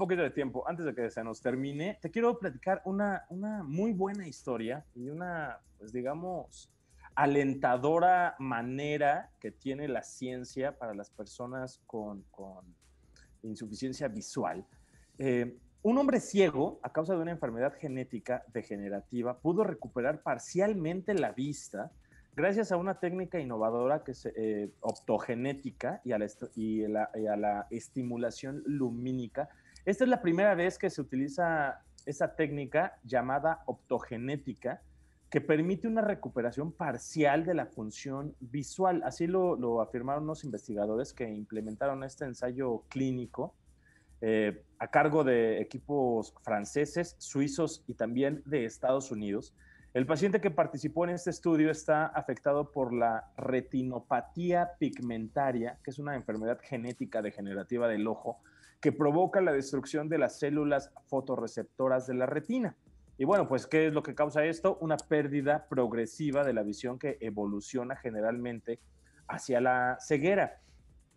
poquito de tiempo, antes de que se nos termine, te quiero platicar una, una muy buena historia y una, pues digamos, alentadora manera que tiene la ciencia para las personas con, insuficiencia visual. Eh, un hombre ciego, a causa de una enfermedad genética degenerativa, pudo recuperar parcialmente la vista gracias a una técnica innovadora que es eh, optogenética y a, la, y a la estimulación lumínica esta es la primera vez que se utiliza esa técnica llamada optogenética, que permite una recuperación parcial de la función visual. Así lo, afirmaron los investigadores que implementaron este ensayo clínico eh, a cargo de equipos franceses, suizos y también de Estados Unidos. El paciente que participó en este estudio está afectado por la retinopatía pigmentaria, que es una enfermedad genética degenerativa del ojo, que provoca la destrucción de las células fotorreceptoras de la retina. Y bueno, pues ¿qué es lo que causa esto? Una pérdida progresiva de la visión que evoluciona generalmente hacia la ceguera.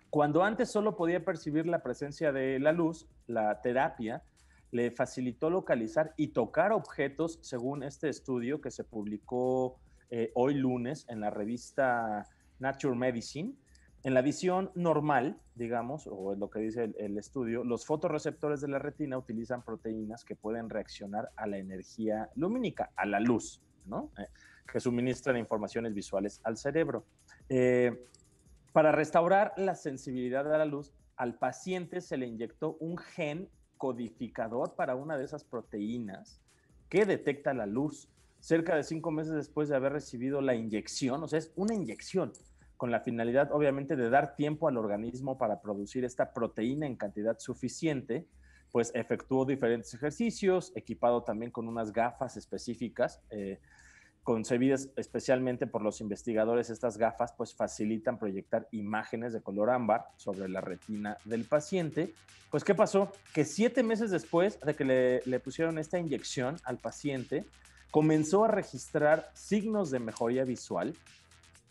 Cuando antes solo podía percibir la presencia de la luz, la terapia le facilitó localizar y tocar objetos, según este estudio que se publicó eh, hoy lunes en la revista Nature Medicine, en la visión normal, digamos, o es lo que dice el, estudio, los fotorreceptores de la retina utilizan proteínas que pueden reaccionar a la energía lumínica, a la luz, eh, que suministran informaciones visuales al cerebro. Eh, para restaurar la sensibilidad a la luz, al paciente se le inyectó un gen codificador para una de esas proteínas que detecta la luz cerca de cinco meses después de haber recibido la inyección, o sea, es una inyección con la finalidad obviamente de dar tiempo al organismo para producir esta proteína en cantidad suficiente, pues efectuó diferentes ejercicios, equipado también con unas gafas específicas. Eh, concebidas especialmente por los investigadores, estas gafas pues facilitan proyectar imágenes de color ámbar sobre la retina del paciente. Pues ¿qué pasó? Que siete meses después de que le, le pusieron esta inyección al paciente, comenzó a registrar signos de mejoría visual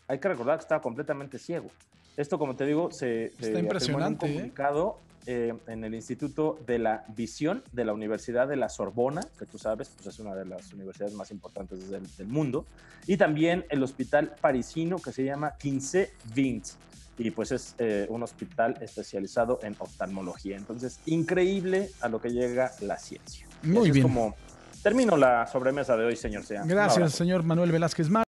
hay que recordar que estaba completamente ciego. Esto, como te digo, se, se impresionante, en ¿eh? Eh, en el Instituto de la Visión de la Universidad de la Sorbona, que tú sabes, pues, es una de las universidades más importantes del, mundo, y también el hospital parisino que se llama 15 Vins. y pues es eh, un hospital especializado en oftalmología. Entonces, increíble a lo que llega la ciencia. Muy bien. Es como termino la sobremesa de hoy, señor sean Gracias, señor Manuel Velázquez.